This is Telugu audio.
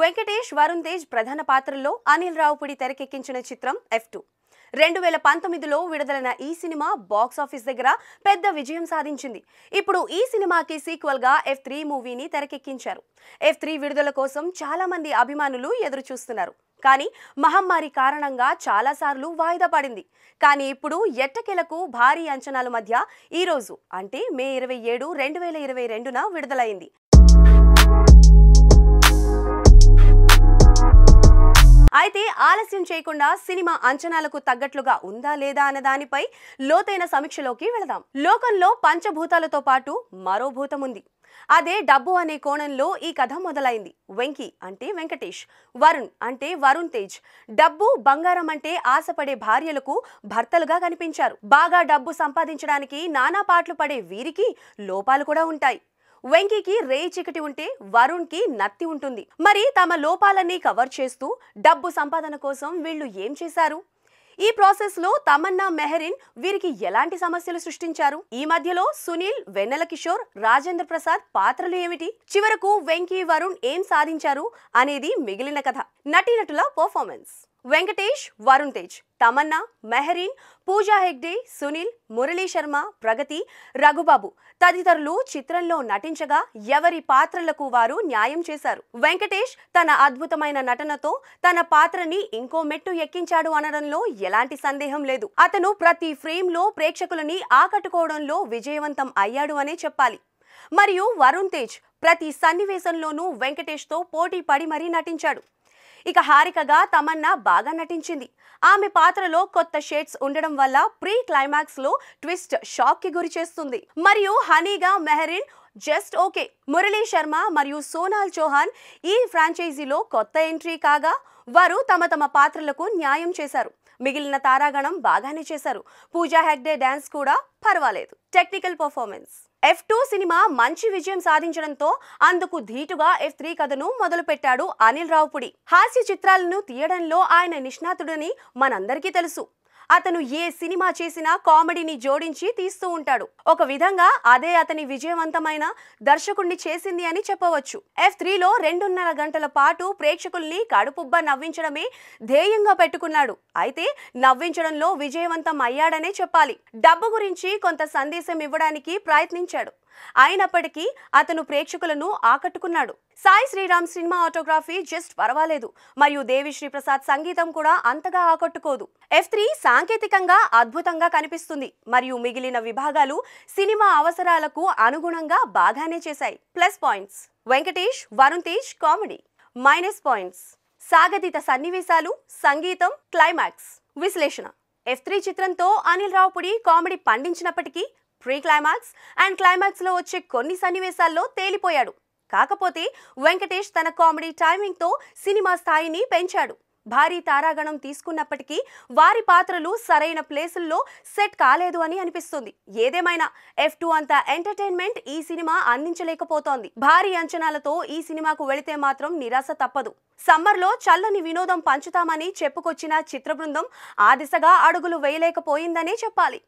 వెంకటేష్ వరుణ్ తేజ్ ప్రధాన పాత్రల్లో అనిల్ రావుపుడి తెరకెక్కించిన చిత్రం ఎఫ్ టూ రెండు వేల పంతొమ్మిదిలో విడుదలైన ఈ సినిమా బాక్స్ ఆఫీస్ దగ్గర పెద్ద విజయం సాధించింది ఇప్పుడు ఈ సినిమాకి సీక్వల్గా ఎఫ్ త్రీ మూవీని తెరకెక్కించారు ఎఫ్ త్రీ విడుదల కోసం చాలామంది అభిమానులు ఎదురు చూస్తున్నారు కానీ మహమ్మారి కారణంగా చాలాసార్లు వాయిదా పడింది కానీ ఇప్పుడు ఎట్టకెలకు భారీ అంచనాల మధ్య ఈరోజు అంటే మే ఇరవై ఏడు రెండు వేల ఇరవై రెండున విడుదలైంది అయితే ఆలస్యం చేయకుండా సినిమా అంచనాలకు తగ్గట్లుగా ఉందా లేదా అన్న దానిపై లోతైన సమీక్షలోకి వెళదాం లోకంలో పంచభూతాలతో పాటు మరో భూతం ఉంది అదే డబ్బు అనే కోణంలో ఈ కథ మొదలైంది వెంకి అంటే వెంకటేష్ వరుణ్ అంటే వరుణ్ తేజ్ డబ్బు బంగారం అంటే ఆశపడే భార్యలకు భర్తలుగా కనిపించారు బాగా డబ్బు సంపాదించడానికి నానా పాటలు పడే వీరికి లోపాలు కూడా ఉంటాయి వెంకీకి రేయి చికటి ఉంటే వరుణ్కి నత్తి ఉంటుంది మరి తమ లోపాలన్నీ కవర్ చేస్తూ డబ్బు సంపాదన కోసం వీళ్ళు ఏం చేశారు ఈ ప్రాసెస్లో తమన్నా మెహరిన్ వీరికి ఎలాంటి సమస్యలు సృష్టించారు ఈ మధ్యలో సునీల్ వెన్నెల కిషోర్ రాజేంద్ర ప్రసాద్ పాత్రలు ఏమిటి చివరకు వెంకీ వరుణ్ ఏం సాధించారు అనేది మిగిలిన కథ నటీనటుల పర్ఫార్మెన్స్ వెంకటేష్ వరుణ్ తేజ్ తమన్నా మెహరీన్ పూజా హెగ్డే సునీల్ మురళీ శర్మ ప్రగతి రఘుబాబు తదితరులు చిత్రంలో నటించగా ఎవరి పాత్రలకు వారు న్యాయం చేశారు వెంకటేష్ తన అద్భుతమైన నటనతో తన పాత్రని ఇంకో మెట్టు ఎక్కించాడు అనడంలో ఎలాంటి సందేహం లేదు అతను ప్రతి ఫ్రేమ్లో ప్రేక్షకులని ఆకట్టుకోవడంలో విజయవంతం అయ్యాడు అనే చెప్పాలి మరియు వరుణ్ తేజ్ ప్రతి సన్నివేశంలోనూ వెంకటేష్తో పోటీ పడి మరీ నటించాడు ఇక హారికగా తమన్నా బాగా నటించింది ఆమె పాత్రలో కొత్త షేడ్స్ ఉండడం వల్ల ప్రీ క్లైమాక్స్ లో ట్విస్ట్ షాక్ కి గురి చేస్తుంది మరియు హనీగా మెహరిన్ జస్ట్ ఓకే మురళీ శర్మ మరియు సోనాల్ చౌహాన్ ఈ ఫ్రాంచైజీలో కొత్త ఎంట్రీ కాగా వారు తమ తమ పాత్రలకు న్యాయం చేశారు మిగిలిన తారాగణం బాగానే చేశారు పూజా హెగ్డే డ్యాన్స్ కూడా పర్వాలేదు టెక్నికల్ పర్ఫార్మెన్స్ ఎఫ్ టూ సినిమా మంచి విజయం సాధించడంతో అందుకు ధీటుగా ఎఫ్ త్రీ కథను మొదలుపెట్టాడు అనిల్ రావుపుడి హాస్య చిత్రాలను తీయడంలో ఆయన నిష్ణాతుడని మనందరికీ తెలుసు అతను ఏ సినిమా చేసినా కామెడీని జోడించి తీస్తూ ఉంటాడు ఒక విధంగా అదే అతని విజయవంతమైన దర్శకుణ్ణి చేసింది అని చెప్పవచ్చు ఎఫ్ త్రీలో రెండున్నర గంటల పాటు ప్రేక్షకుల్ని కడుపుబ్బ నవ్వించడమే ధ్యేయంగా పెట్టుకున్నాడు అయితే నవ్వించడంలో విజయవంతం అయ్యాడనే చెప్పాలి డబ్బు గురించి కొంత సందేశం ఇవ్వడానికి ప్రయత్నించాడు అయినప్పటికీ అతను ప్రేక్షకులను ఆకట్టుకున్నాడు Sai Sriram cinematography just పర్వాలేదు మరియు దేవి ప్రసాద్ సంగీతం కూడా అంతగా ఆకట్టుకోదు ఎఫ్ త్రీ సాంకేతికంగా అద్భుతంగా కనిపిస్తుంది మరియు మిగిలిన విభాగాలు సినిమా అవసరాలకు అనుగుణంగా బాగానే చేశాయి plus points Venkatesh Varun Tej comedy minus points సాగతీత సన్నివేశాలు సంగీతం క్లైమాక్స్ విశ్లేషణ ఎఫ్ త్రీ చిత్రంతో అనిల్ రావుపుడి కామెడీ పండించినప్పటికీ ప్రీ క్లైమాక్స్ అండ్ క్లైమాక్స్లో వచ్చే కొన్ని సన్నివేశాల్లో తేలిపోయాడు కాకపోతే వెంకటేష్ తన కామెడీ టైమింగ్తో సినిమా స్థాయిని పెంచాడు భారీ తారాగణం తీసుకున్నప్పటికీ వారి పాత్రలు సరైన ప్లేసుల్లో సెట్ కాలేదు అని అనిపిస్తుంది ఏదేమైనా ఎఫ్ టూ అంత ఎంటర్టైన్మెంట్ ఈ సినిమా అందించలేకపోతోంది భారీ అంచనాలతో ఈ సినిమాకు వెళితే మాత్రం నిరాశ తప్పదు సమ్మర్లో చల్లని వినోదం పంచుతామని చెప్పుకొచ్చిన చిత్ర బృందం ఆ దిశగా అడుగులు వేయలేకపోయిందనే చెప్పాలి